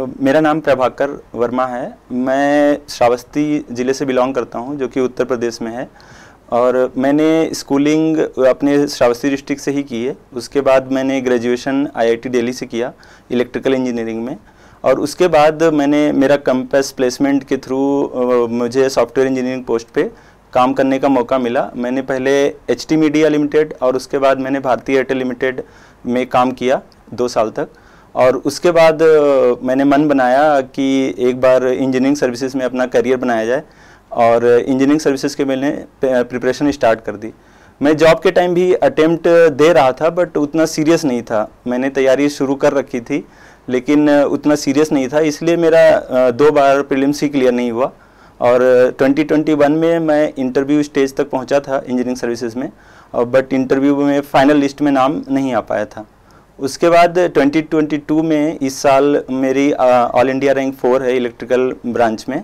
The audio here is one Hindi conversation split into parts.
मेरा नाम प्रभाकर वर्मा है मैं श्रावस्ती ज़िले से बिलोंग करता हूँ जो कि उत्तर प्रदेश में है और मैंने स्कूलिंग अपने श्रावस्ती डिस्ट्रिक्ट से ही की है उसके बाद मैंने ग्रेजुएशन आईआईटी दिल्ली से किया इलेक्ट्रिकल इंजीनियरिंग में और उसके बाद मैंने मेरा कैंपस प्लेसमेंट के थ्रू मुझे सॉफ्टवेयर इंजीनियरिंग पोस्ट पे काम करने का मौका मिला मैंने पहले एच मीडिया लिमिटेड और उसके बाद मैंने भारतीय एयरटेल लिमिटेड में काम किया दो साल तक और उसके बाद मैंने मन बनाया कि एक बार इंजीनियरिंग सर्विसेज में अपना करियर बनाया जाए और इंजीनियरिंग सर्विसेज के मैंने प्रिपरेशन स्टार्ट कर दी मैं जॉब के टाइम भी अटेम्प्ट दे रहा था बट उतना सीरियस नहीं था मैंने तैयारी शुरू कर रखी थी लेकिन उतना सीरियस नहीं था इसलिए मेरा दो बार प्रिलिम्स ही क्लियर नहीं हुआ और 2021 में मैं इंटरव्यू स्टेज तक पहुंचा था इंजीनियरिंग सर्विसेज में बट इंटरव्यू में फ़ाइनल लिस्ट में नाम नहीं आ पाया था उसके बाद 2022 में इस साल मेरी ऑल इंडिया रैंक फोर है इलेक्ट्रिकल ब्रांच में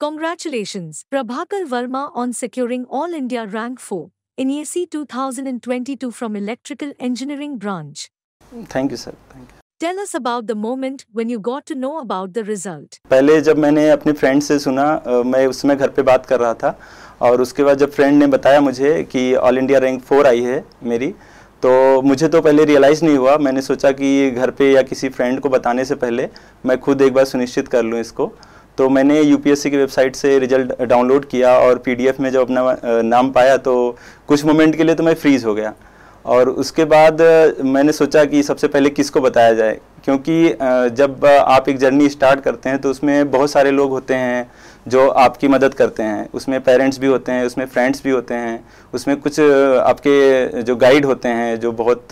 congratulation Prabhakar Verma on securing all India rank four in A C two thousand and twenty two from electrical engineering branch thank you sir tell us about the moment when you got to know about the result पहले जब मैंने अपने फ्रेंड से सुना मैं उसमें घर पे बात कर रहा था और उसके बाद जब फ्रेंड ने बताया मुझे कि ऑल इंडिया रैंक फोर आई है मेरी तो मुझे तो पहले रियलाइज़ नहीं हुआ मैंने सोचा कि घर पे या किसी फ्रेंड को बताने से पहले मैं खुद एक बार सुनिश्चित कर लूँ इसको तो मैंने यूपीएससी की वेबसाइट से रिजल्ट डाउनलोड किया और पीडीएफ में जब अपना नाम पाया तो कुछ मोमेंट के लिए तो मैं फ्रीज़ हो गया और उसके बाद मैंने सोचा कि सबसे पहले किसको बताया जाए क्योंकि जब आप एक जर्नी स्टार्ट करते हैं तो उसमें बहुत सारे लोग होते हैं जो आपकी मदद करते हैं उसमें पेरेंट्स भी होते हैं उसमें फ्रेंड्स भी होते हैं उसमें कुछ आपके जो गाइड होते हैं जो बहुत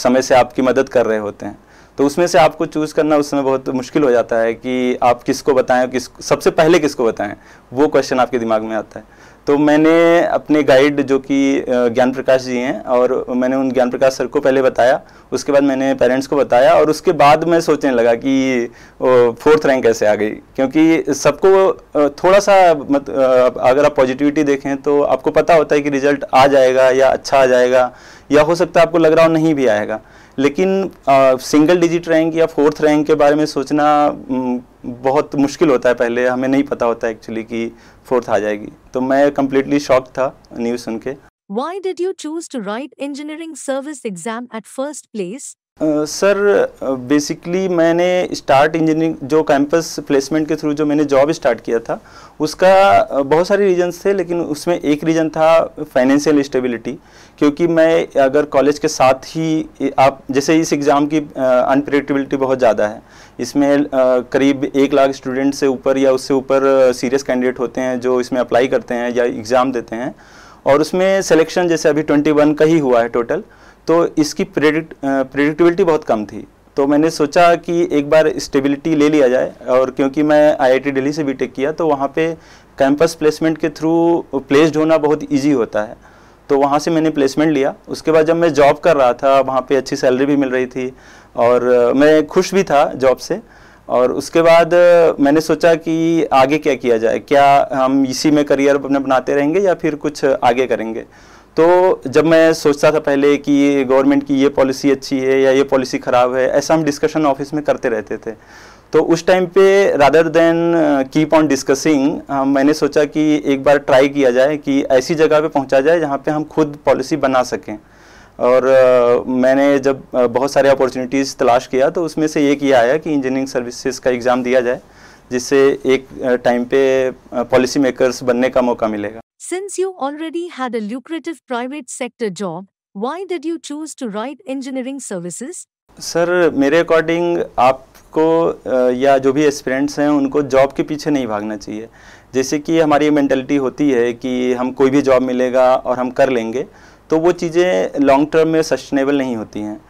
समय से आपकी मदद कर रहे होते हैं तो उसमें से आपको चूज़ करना उस समय बहुत मुश्किल हो जाता है कि आप किसको बताएं किस सबसे पहले किसको बताएं वो क्वेश्चन आपके दिमाग में आता है तो मैंने अपने गाइड जो कि ज्ञान प्रकाश जी हैं और मैंने उन ज्ञान प्रकाश सर को पहले बताया उसके बाद मैंने पेरेंट्स को बताया और उसके बाद मैं सोचने लगा कि फोर्थ रैंक कैसे आ गई क्योंकि सबको थोड़ा सा मत अगर आप पॉजिटिविटी देखें तो आपको पता होता है कि रिजल्ट आ जाएगा या अच्छा आ जाएगा या हो सकता है आपको लग रहा हो नहीं भी आएगा लेकिन सिंगल डिजिट रैंक या फोर्थ रैंक के बारे में सोचना बहुत मुश्किल होता है पहले हमें नहीं पता होता एक्चुअली कि फोर्थ आ जाएगी तो मैं कम्प्लीटली शॉक था न्यूज सुन के why did you choose to write engineering service exam at first place sir basically मैंने स्टार्ट इंजीनियरिंग जो कैंपस प्लेसमेंट के थ्रू जो मैंने जॉब स्टार्ट किया था उसका बहुत सारे रीजंस थे लेकिन उसमें एक रीज़न था फाइनेंशियल स्टेबिलिटी क्योंकि मैं अगर कॉलेज के साथ ही आप जैसे इस एग्ज़ाम की अनप्रडिक्टेबिलिटी बहुत ज़्यादा है इसमें करीब एक लाख स्टूडेंट से ऊपर या उससे ऊपर सीरियस कैंडिडेट होते हैं जो इसमें अप्लाई करते हैं या एग्ज़ाम देते हैं और उसमें सेलेक्शन जैसे अभी ट्वेंटी का ही हुआ है टोटल तो इसकी प्रेडिक्ट प्रेडिक्टिबिलिटी बहुत कम थी तो मैंने सोचा कि एक बार स्टेबिलिटी ले लिया जाए और क्योंकि मैं आईआईटी दिल्ली से बीटेक किया तो वहाँ पे कैंपस प्लेसमेंट के थ्रू प्लेस्ड होना बहुत इजी होता है तो वहाँ से मैंने प्लेसमेंट लिया उसके बाद जब मैं जॉब कर रहा था वहाँ पे अच्छी सैलरी भी मिल रही थी और मैं खुश भी था जॉब से और उसके बाद मैंने सोचा कि आगे क्या किया जाए क्या हम इसी में करियर अपना बनाते रहेंगे या फिर कुछ आगे करेंगे तो जब मैं सोचता था पहले कि ये गवर्नमेंट की ये पॉलिसी अच्छी है या ये पॉलिसी ख़राब है ऐसा हम डिस्कशन ऑफिस में करते रहते थे तो उस टाइम पे rather than keep on discussing मैंने सोचा कि एक बार ट्राई किया जाए कि ऐसी जगह पे पहुंचा जाए जहाँ पे हम खुद पॉलिसी बना सकें और uh, मैंने जब uh, बहुत सारे अपॉर्चुनिटीज़ तलाश किया तो उसमें से एक ये आया कि इंजीनियरिंग सर्विसेज का एग्ज़ाम दिया जाए जिससे एक टाइम uh, पे पॉलिसी uh, मेकर्स बनने का मौका मिलेगा Since you already had a lucrative private sector job, why did you choose to write engineering services? Sir मेरे अकॉर्डिंग आपको या जो भी एस्पिरेंट्स हैं उनको जॉब के पीछे नहीं भागना चाहिए जैसे कि हमारी ये मैंटेलिटी होती है कि हम कोई भी जॉब मिलेगा और हम कर लेंगे तो वो चीज़ें लॉन्ग टर्म में सस्टेनेबल नहीं होती हैं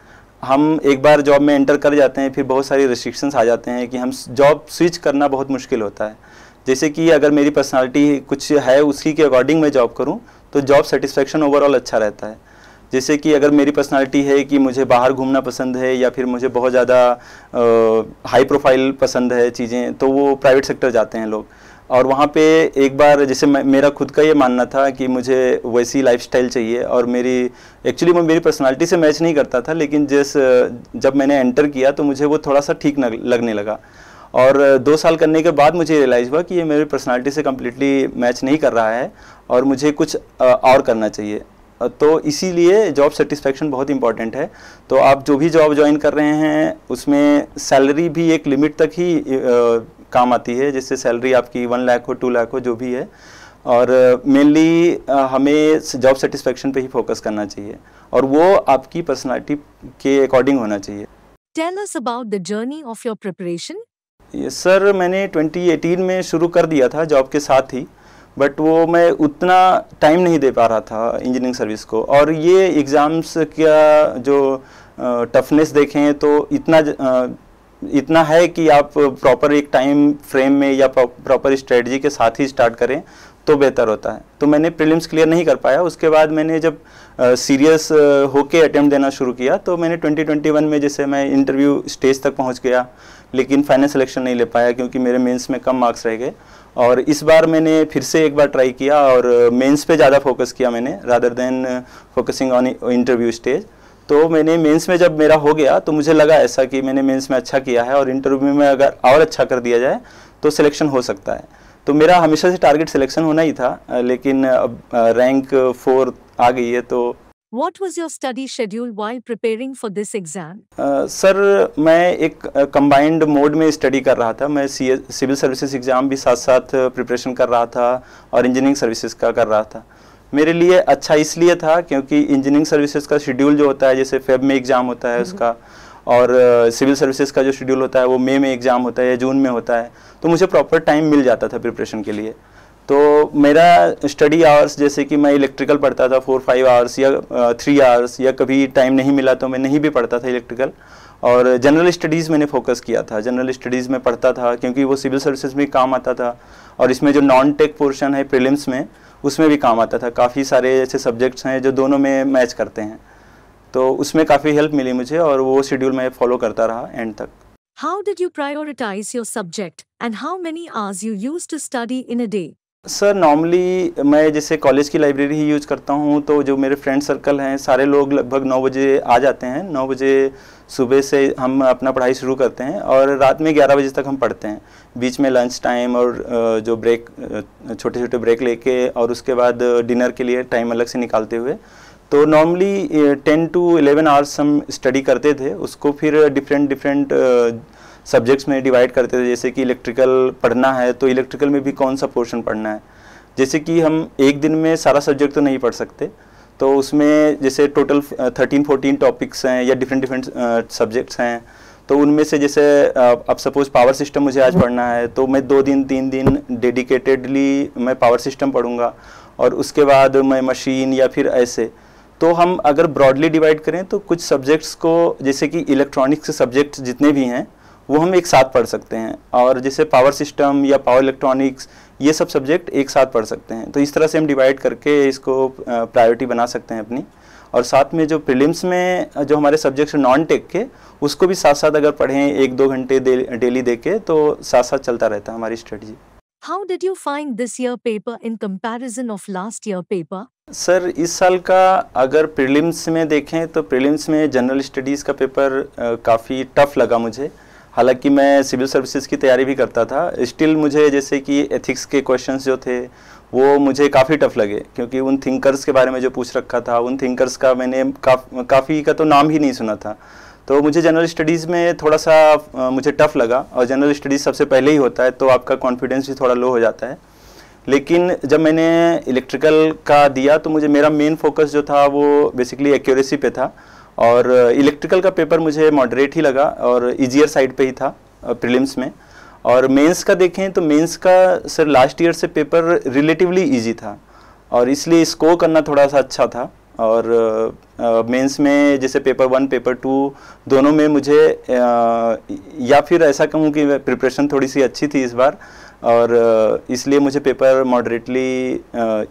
हम एक बार जॉब में एंटर कर जाते हैं फिर बहुत सारी रिस्ट्रिक्शंस आ जाते हैं कि हम जॉब स्विच करना बहुत मुश्किल होता है जैसे कि अगर मेरी पर्सनालिटी कुछ है उसी के अकॉर्डिंग मैं जॉब करूँ तो जॉब सेटिस्फेक्शन ओवरऑल अच्छा रहता है जैसे कि अगर मेरी पर्सनालिटी है कि मुझे बाहर घूमना पसंद है या फिर मुझे बहुत ज़्यादा हाई प्रोफाइल पसंद है चीज़ें तो वो प्राइवेट सेक्टर जाते हैं लोग और वहाँ पे एक बार जैसे मेरा खुद का ये मानना था कि मुझे वैसी लाइफस्टाइल चाहिए और मेरी एक्चुअली मैं मेरी पर्सनालिटी से मैच नहीं करता था लेकिन जिस जब मैंने एंटर किया तो मुझे वो थोड़ा सा ठीक लगने लगा और दो साल करने के बाद मुझे रियलाइज़ हुआ कि ये मेरी पर्सनालिटी से कम्प्लीटली मैच नहीं कर रहा है और मुझे कुछ और करना चाहिए तो इसीलिए जॉब सेटिस्फेक्शन बहुत इंपॉर्टेंट है तो आप जो भी जॉब ज्वाइन कर रहे हैं उसमें सैलरी भी एक लिमिट तक ही काम आती है जिससे सैलरी आपकी वन लाख हो टू लाख हो जो भी है और मेनली हमें जॉब सेटिस्फेक्शन पे ही फोकस करना चाहिए और वो आपकी पर्सनालिटी के अकॉर्डिंग होना चाहिए tell us about the journey of your preparation ये सर मैंने 2018 में शुरू कर दिया था जॉब के साथ ही बट वो मैं उतना टाइम नहीं दे पा रहा था इंजीनियरिंग सर्विस को और ये एग्ज़ाम्स का जो टफनेस देखें तो इतना इतना है कि आप प्रॉपर एक टाइम फ्रेम में या प्रॉपर स्ट्रेटजी के साथ ही स्टार्ट करें तो बेहतर होता है तो मैंने प्रीलिम्स क्लियर नहीं कर पाया उसके बाद मैंने जब सीरियस होके अटैम्प्ट देना शुरू किया तो मैंने 2021 में जैसे मैं इंटरव्यू स्टेज तक पहुंच गया लेकिन फाइनल सिलेक्शन नहीं ले पाया क्योंकि मेरे मेंस में कम मार्क्स रह गए और इस बार मैंने फिर से एक बार ट्राई किया और मेंस uh, पे ज़्यादा फोकस किया मैंने rather than focusing on interview stage तो मैंने मेंस में जब मेरा हो गया तो मुझे लगा ऐसा कि मैंने मेंस में अच्छा किया है और इंटरव्यू में अगर और अच्छा कर दिया जाए तो सिलेक्शन हो सकता है तो मेरा हमेशा से टारगेट सिलेक्शन होना ही था लेकिन अब रैंक uh, फोर आ गई है तो What was your study schedule while preparing for this exam? Sir sir, मैं एक कंबाइंड uh, मोड में स्टडी कर रहा था मैं सिविल सर्विसेज एग्ज़ाम भी साथ साथ प्रिपरेशन कर रहा था और इंजीनियरिंग सर्विसेज का कर रहा था मेरे लिए अच्छा इसलिए था क्योंकि इंजीनियरिंग सर्विसेज का शेड्यूल जो होता है जैसे फेब में एग्ज़ाम होता है उसका हम्म। और सिविल uh, सर्विसेज का जो शेड्यूल होता है वो मई में एग्ज़ाम होता है या जून में होता है तो मुझे प्रॉपर टाइम मिल जाता था प्रिपरेशन के लिए तो मेरा स्टडी आवर्स जैसे कि मैं इलेक्ट्रिकल पढ़ता था फोर फाइव आवर्स या थ्री आवर्स या कभी टाइम नहीं मिला तो मैं नहीं भी पढ़ता था इलेक्ट्रिकल और जनरल स्टडीज़ मैंने फोकस किया था जनरल स्टडीज़ में पढ़ता था क्योंकि वो सिविल सर्विसेज में काम आता था और इसमें जो नॉन टेक पोर्शन है प्रिलिम्स में उसमें भी काम आता था काफ़ी सारे ऐसे सब्जेक्ट्स हैं जो दोनों में मैच करते हैं तो उसमें काफ़ी हेल्प मिली मुझे और वो शेड्यूल मैं फॉलो करता रहा एंड तक How did you prioritize your subject and how many hours you used to study in a day? Sir normally मैं जैसे कॉलेज की लाइब्रेरी ही यूज़ करता हूँ तो जो मेरे फ्रेंड सर्कल हैं सारे लोग लगभग नौ बजे आ जाते हैं नौ बजे सुबह से हम अपना पढ़ाई शुरू करते हैं और रात में ग्यारह बजे तक हम पढ़ते हैं बीच में लंच टाइम और जो ब्रेक छोटे छोटे ब्रेक लेके और उसके बाद डिनर के लिए टाइम अलग से निकालते हुए तो normally ten to eleven hours हम स्टडी करते थे उसको फिर डिफरेंट डिफरेंट सब्जेक्ट्स में डिवाइड करते थे जैसे कि इलेक्ट्रिकल पढ़ना है तो इलेक्ट्रिकल में भी कौन सा पोर्शन पढ़ना है जैसे कि हम एक दिन में सारा सब्जेक्ट तो नहीं पढ़ सकते तो उसमें जैसे टोटल थर्टीन फोर्टीन टॉपिक्स हैं या डिफरेंट डिफरेंट सब्जेक्ट्स हैं तो उनमें से जैसे अब सपोज पावर सिस्टम मुझे आज पढ़ना है तो मैं दो दिन तीन दिन डेडिकेटेडली मैं पावर सिस्टम पढ़ूंगा और उसके बाद मैं मशीन या फिर ऐसे तो हम अगर ब्रॉडली डिवाइड करें तो कुछ सब्जेक्ट्स को जैसे कि इलेक्ट्रॉनिक्स के सब्जेक्ट जितने भी हैं वो हम एक साथ पढ़ सकते हैं और जैसे पावर सिस्टम या पावर इलेक्ट्रॉनिक्स ये सब सब्जेक्ट एक साथ पढ़ सकते हैं तो इस तरह से हम डिवाइड करके इसको प्रायोरिटी बना सकते हैं अपनी और साथ में जो प्रिलिम्स में जो हमारे सब्जेक्ट्स नॉन टेक के उसको भी साथ साथ अगर पढ़ें एक दो घंटे डेली दे के तो साथ साथ चलता रहता है हमारी strategy how did you find this year paper in comparison of last year paper sir इस साल का अगर प्रीलिम्स में देखें तो प्रीलिम्स में जनरल स्टडीज़ का पेपर काफ़ी टफ लगा मुझे हालांकि मैं सिविल सर्विसेज की तैयारी भी करता था स्टिल मुझे जैसे कि एथिक्स के क्वेश्चन जो थे वो मुझे काफ़ी टफ लगे क्योंकि उन थिंकर्स के बारे में जो पूछ रखा था उन थिंकर्स का मैंने काफ़ी काफ़ी का तो नाम ही नहीं सुना था तो मुझे जनरल स्टडीज़ में थोड़ा सा मुझे टफ लगा और जनरल स्टडीज़ सबसे पहले ही होता है तो आपका कॉन्फिडेंस भी थोड़ा लो हो जाता है लेकिन जब मैंने इलेक्ट्रिकल का दिया तो मुझे मेरा मेन फोकस जो था वो बेसिकली एक्यूरेसी पे था और इलेक्ट्रिकल का पेपर मुझे मॉडरेट ही लगा और इजियर साइड पे ही था प्रीलिम्स में और मेंस का देखें तो मेंस का सर लास्ट ईयर से पेपर रिलेटिवली इजी था और इसलिए स्कोर करना थोड़ा सा अच्छा था और मेंस में जैसे पेपर वन पेपर टू दोनों में मुझे आ, या फिर ऐसा कहूँ कि प्रिपरेशन थोड़ी सी अच्छी थी इस बार और इसलिए मुझे पेपर मॉडरेटली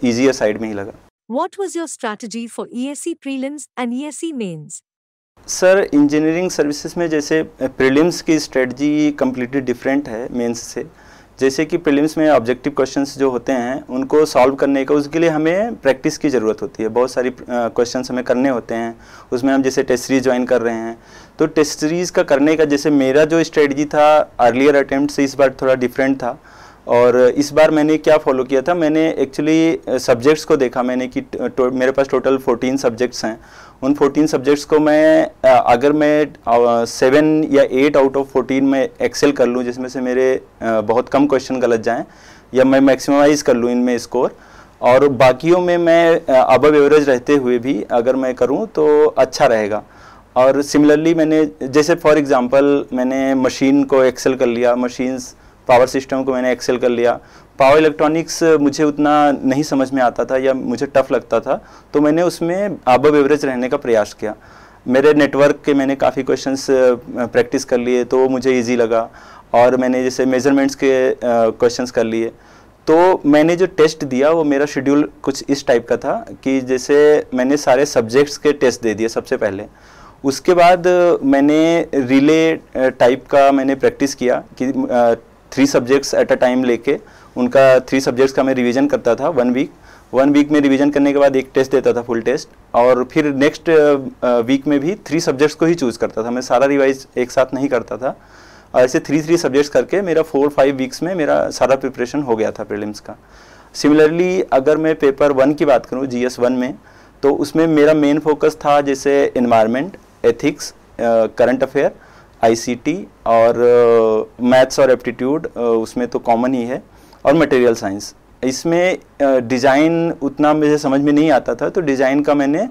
ईजियर साइड में ही लगा What was your strategy for ESC prelims and ESC mains? Sir engineering services में जैसे प्रीलिम्स की स्ट्रेटजी कम्प्लीटली डिफरेंट है मेंस से जैसे कि प्रीलिम्स में ऑब्जेक्टिव क्वेश्चंस जो होते हैं उनको सॉल्व करने का उसके लिए हमें प्रैक्टिस की ज़रूरत होती है बहुत सारी क्वेश्चंस हमें करने होते हैं उसमें हम जैसे टेस्ट सीरीज ज्वाइन कर रहे हैं तो टेस्ट सीरीज़ का करने का जैसे मेरा जो स्ट्रेटजी था अर्लियर अटैम्प्ट इस बार थोड़ा डिफरेंट था और इस बार मैंने क्या फॉलो किया था मैंने एक्चुअली सब्जेक्ट्स को देखा मैंने कि मेरे पास टोटल 14 सब्जेक्ट्स हैं उन 14 सब्जेक्ट्स को मैं अगर मैं सेवन या एट आउट ऑफ 14 में एक्सेल कर लूँ जिसमें से मेरे बहुत कम क्वेश्चन गलत जाएँ या मैं मैक्सिमाइज़ कर लूँ इनमें स्कोर और बाकियों में मैं अबव एवरेज रहते हुए भी अगर मैं करूँ तो अच्छा रहेगा और सिमिलरली मैंने जैसे फॉर एग्जांपल मैंने मशीन को एक्सेल कर लिया मशीन्स पावर सिस्टम को मैंने एक्सेल कर लिया पावर इलेक्ट्रॉनिक्स मुझे उतना नहीं समझ में आता था या मुझे टफ लगता था तो मैंने उसमें आबो एवरेज रहने का प्रयास किया मेरे नेटवर्क के मैंने काफ़ी क्वेश्चंस प्रैक्टिस कर लिए तो मुझे इजी लगा और मैंने जैसे मेजरमेंट्स के क्वेश्चंस कर लिए तो मैंने जो टेस्ट दिया वो मेरा शेड्यूल कुछ इस टाइप का था कि जैसे मैंने सारे सब्जेक्ट्स के टेस्ट दे दिए सबसे पहले उसके बाद मैंने रिले टाइप का मैंने प्रैक्टिस किया कि three subjects at a time लेके उनका थ्री सब्जेक्ट्स का मैं रिवीजन करता था वन वीक वन वीक में रिवीजन करने के बाद एक टेस्ट देता था फुल टेस्ट और फिर नेक्स्ट वीक uh, uh, में भी थ्री सब्जेक्ट्स को ही चूज़ करता था मैं सारा रिवाइज एक साथ नहीं करता था ऐसे थ्री थ्री सब्जेक्ट्स करके मेरा फोर फाइव वीक्स में मेरा सारा प्रिपरेशन हो गया था प्रिलिम्स का सिमिलरली अगर मैं पेपर वन की बात करूँ जी एस वन में तो उसमें मेरा मेन फोकस था जैसे environment ethics current affair ICT और मैथ्स uh, और एप्टीट्यूड uh, उसमें तो कॉमन ही है और मटेरियल साइंस इसमें डिज़ाइन उतना मुझे समझ में नहीं आता था तो डिज़ाइन का मैंने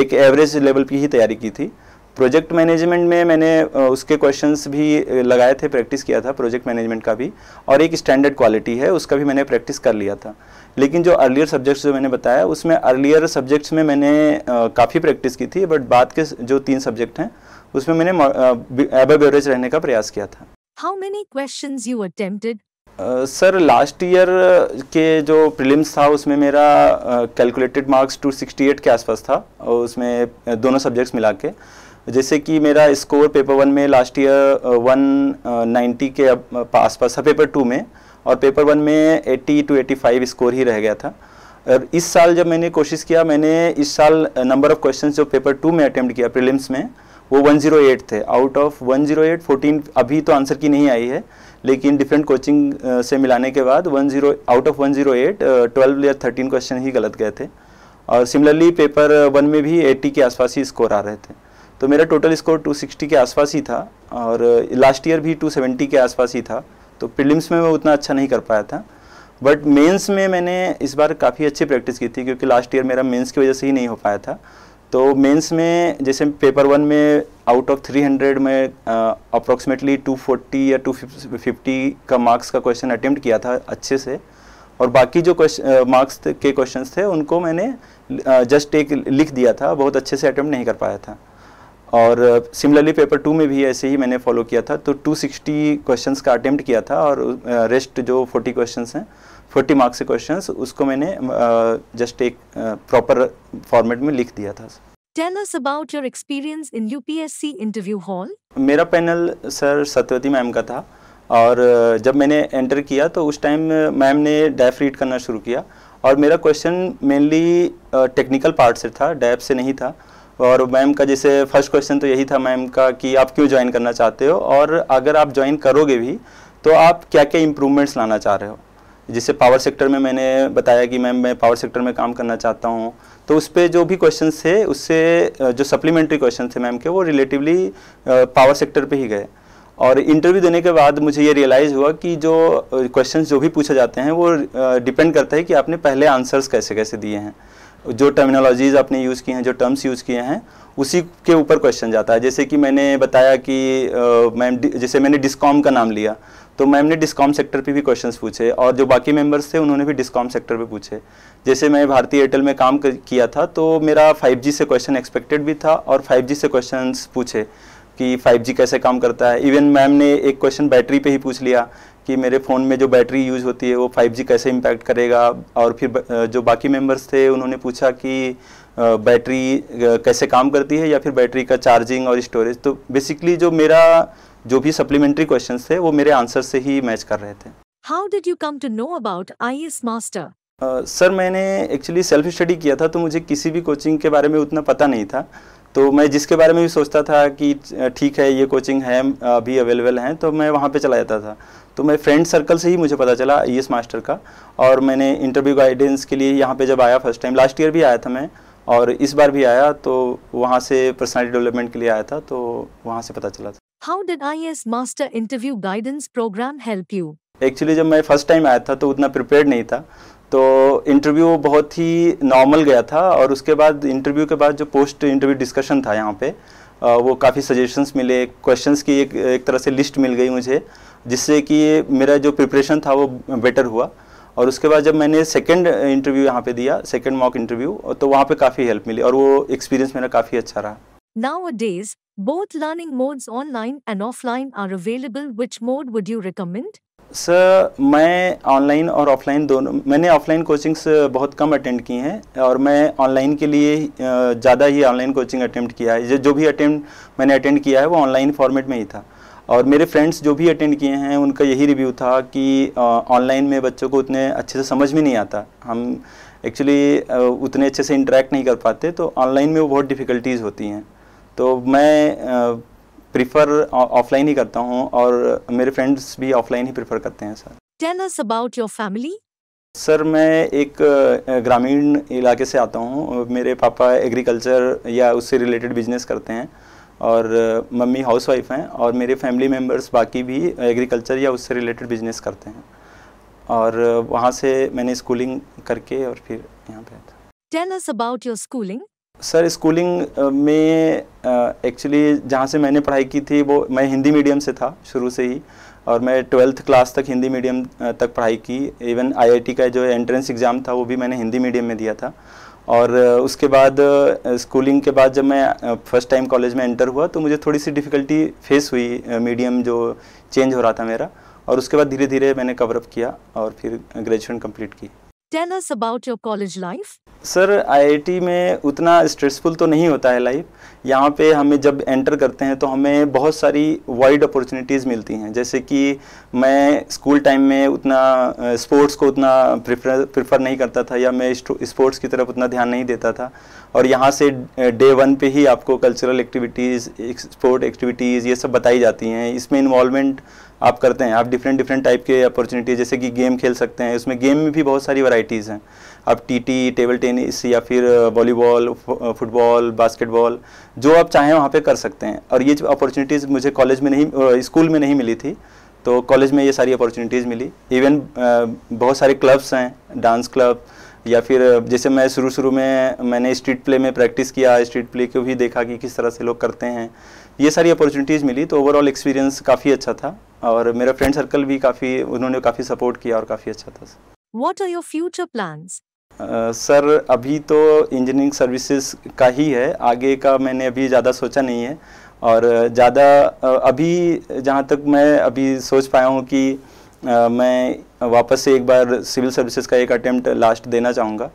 एक एवरेज लेवल की ही तैयारी की थी प्रोजेक्ट मैनेजमेंट में मैंने उसके क्वेश्चंस भी लगाए थे प्रैक्टिस किया था प्रोजेक्ट मैनेजमेंट का भी और एक स्टैंडर्ड क्वालिटी है उसका भी मैंने प्रैक्टिस कर लिया था लेकिन जो अर्लियर सब्जेक्ट्स जो मैंने बताया उसमें अर्लियर सब्जेक्ट्स में मैंने काफ़ी प्रैक्टिस की थी बट बाद के जो तीन सब्जेक्ट हैं उसमें मैंने एबर बेवरेज रहने का प्रयास किया था how many question sir last year के जो प्रिलिम्स था उसमें मेरा कैलकुलेटेड मार्क्स 268 के आसपास था और उसमें दोनों सब्जेक्ट्स मिला के जैसे कि मेरा स्कोर पेपर वन में लास्ट ईयर 190 के आसपास था पेपर टू में और पेपर वन में 80 टू 85 स्कोर ही रह गया था और इस साल जब मैंने कोशिश किया मैंने इस साल नंबर ऑफ़ क्वेश्चंस जो पेपर टू में अटैम्प्ट किया प्रिलिम्स में वो 108 थे आउट ऑफ 108 14 अभी तो आंसर की नहीं आई है लेकिन डिफरेंट कोचिंग से मिलाने के बाद 10 आउट ऑफ 108 12 या 13 क्वेश्चन ही गलत गए थे और सिमिलरली पेपर वन में भी 80 के आसपास ही स्कोर आ रहे थे तो मेरा टोटल स्कोर 260 के आसपास ही था और लास्ट ईयर भी 270 के आसपास ही था तो प्रिलिम्स में मैं उतना अच्छा नहीं कर पाया था बट मेंस में मैंने इस बार काफ़ी अच्छी प्रैक्टिस की थी क्योंकि लास्ट ईयर मेरा मेंस की वजह से ही नहीं हो पाया था तो मेंस में जैसे पेपर वन में आउट ऑफ 300 में अप्रोक्सीमेटली 240 या 250 का मार्क्स का क्वेश्चन अटेम्प्ट किया था अच्छे से और बाकी जो मार्क्स के क्वेश्चंस थे उनको मैंने जस्ट एक लिख दिया था बहुत अच्छे से अटेम्प्ट नहीं कर पाया था और सिमिलरली पेपर टू में भी ऐसे ही मैंने फॉलो किया था तो 260 क्वेश्चन का अटैम्प्ट किया था और रेस्ट जो 40 क्वेश्चन हैं फोर्टी मार्क्स के क्वेश्चंस उसको मैंने जस्ट एक प्रॉपर फॉर्मेट में लिख दिया था Tell us about your experience in UPSC interview hall. मेरा पैनल सर सत्यवती मैम का था और जब मैंने एंटर किया तो उस टाइम मैम ने डैफ रीड करना शुरू किया और मेरा क्वेश्चन मेनली टेक्निकल पार्ट से था डैप से नहीं था और मैम का जैसे फर्स्ट क्वेश्चन तो यही था मैम का कि आप क्यों ज्वाइन करना चाहते हो और अगर आप ज्वाइन करोगे भी तो आप क्या क्या इम्प्रूवमेंट्स लाना चाह रहे हो जैसे पावर सेक्टर में मैंने बताया कि मैम मैं पावर सेक्टर में काम करना चाहता हूँ तो उस पर जो भी क्वेश्चन थे उससे जो सप्लीमेंट्री क्वेश्चन थे मैम के वो रिलेटिवली पावर सेक्टर पर ही गए और इंटरव्यू देने के बाद मुझे ये रियलाइज़ हुआ कि जो क्वेश्चंस जो भी पूछे जाते हैं वो डिपेंड करता है कि आपने पहले आंसर्स कैसे कैसे दिए हैं जो टर्मिनोलॉजीज़ आपने यूज़ किए हैं जो टर्म्स यूज़ किए हैं उसी के ऊपर क्वेश्चन जाता है जैसे कि मैंने बताया कि मैम जैसे मैंने डिस्कॉम का नाम लिया तो मैम ने डिस्कॉम सेक्टर पे भी क्वेश्चंस पूछे और जो बाकी मेंबर्स थे उन्होंने भी डिस्कॉम सेक्टर पे पूछे जैसे मैं भारतीय एयरटेल में काम किया था तो मेरा 5G से क्वेश्चन एक्सपेक्टेड भी था और 5G से क्वेश्चंस पूछे कि 5G कैसे काम करता है इवन मैम ने एक क्वेश्चन बैटरी पे ही पूछ लिया कि मेरे फ़ोन में जो बैटरी यूज़ होती है वो फाइव कैसे इम्पैक्ट करेगा और फिर जो बाकी मेम्बर्स थे उन्होंने पूछा कि बैटरी कैसे काम करती है या फिर बैटरी का चार्जिंग और स्टोरेज तो बेसिकली जो मेरा जो भी सप्लीमेंट्री क्वेश्चन थे वो मेरे आंसर से ही मैच कर रहे थे how did you come to know about I S master sir मैंने एक्चुअली सेल्फ स्टडी किया था तो मुझे किसी भी कोचिंग के बारे में उतना पता नहीं था तो मैं जिसके बारे में भी सोचता था कि ठीक है ये कोचिंग है अभी अवेलेबल हैं तो मैं वहाँ पे चला जाता था तो मैं फ्रेंड सर्कल से ही मुझे पता चला आई मास्टर का और मैंने इंटरव्यू गाइडेंस के लिए यहाँ पे जब आया फर्स्ट टाइम लास्ट ईयर भी आया था मैं और इस बार भी आया तो वहाँ से पर्सनालिटी डेवलपमेंट के लिए आया था तो वहाँ से पता चला था how did I S master interview guidance program help you actually जब मैं फर्स्ट टाइम आया था तो उतना प्रिपेयर नहीं था तो इंटरव्यू बहुत ही नॉर्मल गया था और उसके बाद इंटरव्यू के बाद जो पोस्ट इंटरव्यू डिस्कशन था यहाँ पे वो काफ़ी सजेशंस मिले क्वेश्चंस की एक एक तरह से लिस्ट मिल गई मुझे जिससे कि मेरा जो प्रिपरेशन था वो बेटर हुआ और उसके बाद जब मैंने सेकंड इंटरव्यू यहाँ पे दिया सेकंड मॉक इंटरव्यू तो वहाँ पे काफ़ी हेल्प मिली और वो एक्सपीरियंस मेरा काफ़ी अच्छा रहा nowadays Both learning modes online and offline are available. Which mode would you recommend? Sir मैं ऑनलाइन और ऑफलाइन दोनों मैंने ऑफलाइन कोचिंग्स बहुत कम अटेंड की हैं और मैं ऑनलाइन के लिए ज़्यादा ही ऑनलाइन कोचिंग अटेम्प्ट किया है जो भी अटेम्प्ट मैंने अटेंड किया है वो ऑनलाइन फॉर्मेट में ही था और मेरे फ्रेंड्स जो भी अटेंड किए हैं उनका यही रिव्यू था कि ऑनलाइन में बच्चों को उतने अच्छे से समझ में नहीं आता हम एक्चुअली उतने अच्छे से इंटरेक्ट नहीं कर पाते तो ऑनलाइन में वो बहुत डिफ़िकल्टीज़ होती हैं तो मैं प्रिफर ऑफलाइन ही करता हूँ और मेरे फ्रेंड्स भी ऑफलाइन ही प्रिफर करते हैं sir tell us about your family sir मैं एक ग्रामीण इलाके से आता हूँ मेरे पापा एग्रीकल्चर या उससे रिलेटेड बिजनेस करते हैं और मम्मी हाउसवाइफ हैं और मेरे फैमिली मेम्बर्स बाकी भी एग्रीकल्चर या उससे रिलेटेड बिजनेस करते हैं और वहाँ से मैंने स्कूलिंग करके और फिर यहाँ पे tell us about your schooling sir schooling में एक्चुअली जहाँ से मैंने पढ़ाई की थी वो मैं हिंदी मीडियम से था शुरू से ही और मैं ट्वेल्थ क्लास तक हिंदी मीडियम तक पढ़ाई की इवन आईआईटी का जो एंट्रेंस एग्ज़ाम था वो भी मैंने हिंदी मीडियम में दिया था और उसके बाद स्कूलिंग के बाद जब मैं फर्स्ट टाइम कॉलेज में एंटर हुआ तो मुझे थोड़ी सी डिफ़िकल्टी फेस हुई मीडियम जो चेंज हो रहा था मेरा और उसके बाद धीरे धीरे मैंने कवरअप किया और फिर ग्रेजुएशन कम्प्लीट की tell us about your college life sir IIT में उतना स्ट्रेसफुल तो नहीं होता है लाइफ यहाँ पे हमें जब एंटर करते हैं तो हमें बहुत सारी वाइड अपॉर्चुनिटीज़ मिलती हैं जैसे कि मैं स्कूल टाइम में उतना स्पोर्ट्स को उतना प्रिफर प्रिफर नहीं करता था या मैं स्पोर्ट्स की तरफ उतना ध्यान नहीं देता था और यहाँ से डे वन पे ही आपको कल्चरल एक्टिविटीज़ स्पोर्ट एक्टिविटीज़ ये सब बताई जाती हैं इसमें इन्वॉलमेंट आप करते हैं आप डिफरेंट डिफरेंट टाइप के अपॉर्चुनिटीज़ जैसे कि गेम खेल सकते हैं उसमें गेम में भी बहुत सारी वराइटीज़ हैं आप टीटी टेबल टेनिस या फिर वॉलीबॉल फुटबॉल बास्केटबॉल जो आप चाहें वहाँ पे कर सकते हैं और ये अपॉर्चुनिटीज़ मुझे कॉलेज में नहीं स्कूल uh, में नहीं मिली थी तो कॉलेज में ये सारी अपॉर्चुनिटीज़ मिली इवन uh, बहुत सारे क्लब्स हैं डांस क्लब या फिर uh, जैसे मैं शुरू शुरू में मैंने स्ट्रीट प्ले में प्रैक्टिस किया स्ट्रीट प्ले को भी देखा कि किस तरह से लोग करते हैं ये सारी अपॉर्चुनिटीज़ मिली तो ओवरऑल एक्सपीरियंस काफ़ी अच्छा था और मेरा फ्रेंड सर्कल भी काफ़ी उन्होंने काफ़ी सपोर्ट किया और काफ़ी अच्छा था what are your future plans sir अभी तो इंजीनियरिंग सर्विसेज का ही है आगे का मैंने अभी ज़्यादा सोचा नहीं है और ज़्यादा अभी जहाँ तक मैं अभी सोच पाया हूँ कि मैं वापस से एक बार सिविल सर्विसेज का एक अटेम्प्ट लास्ट देना चाहूँगा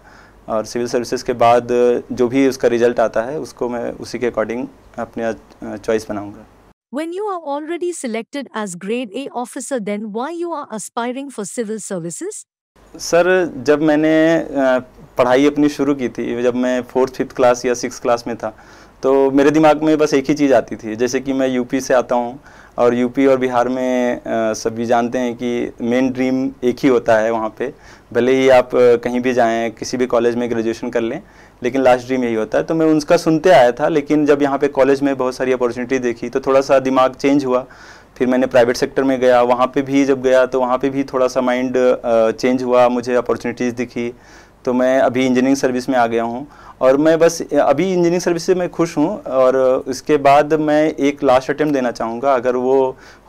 और सिविल सर्विसेज के बाद जो भी उसका रिजल्ट आता है उसको मैं उसी के अकॉर्डिंग अपने चॉइस बनाऊँगा When you are already selected as grade A officer then why you are aspiring for civil services? Sir जब मैंने पढ़ाई अपनी शुरू की थी जब मैं फोर्थ फिफ्थ क्लास या सिक्स क्लास में था तो मेरे दिमाग में बस एक ही चीज़ आती थी जैसे कि मैं यूपी से आता हूँ और यूपी और बिहार में सभी जानते हैं कि मेन ड्रीम एक ही होता है वहाँ पे भले ही आप कहीं भी जाएं किसी भी कॉलेज में ग्रेजुएशन कर लें लेकिन लास्ट ड्रीम यही होता है तो मैं उनका सुनते आया था लेकिन जब यहाँ पे कॉलेज में बहुत सारी अपॉर्चुनिटी देखी तो थोड़ा सा दिमाग चेंज हुआ फिर मैंने प्राइवेट सेक्टर में गया वहाँ पे भी जब गया तो वहाँ पे भी थोड़ा सा माइंड चेंज हुआ मुझे अपॉर्चुनिटीज़ दिखी तो मैं अभी इंजीनियरिंग सर्विस में आ गया हूँ और मैं बस अभी इंजीनियरिंग सर्विस से मैं खुश हूँ और उसके बाद मैं एक लास्ट अटैम्प्ट देना चाहूँगा अगर वो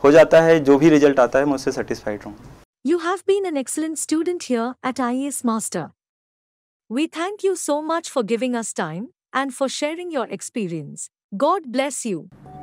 हो जाता है जो भी रिजल्ट आता है मैं उससे सेटिस्फाइड हूँ you have been an excellent student here at I master We thank you so much for giving us time and for sharing your experience. God bless you.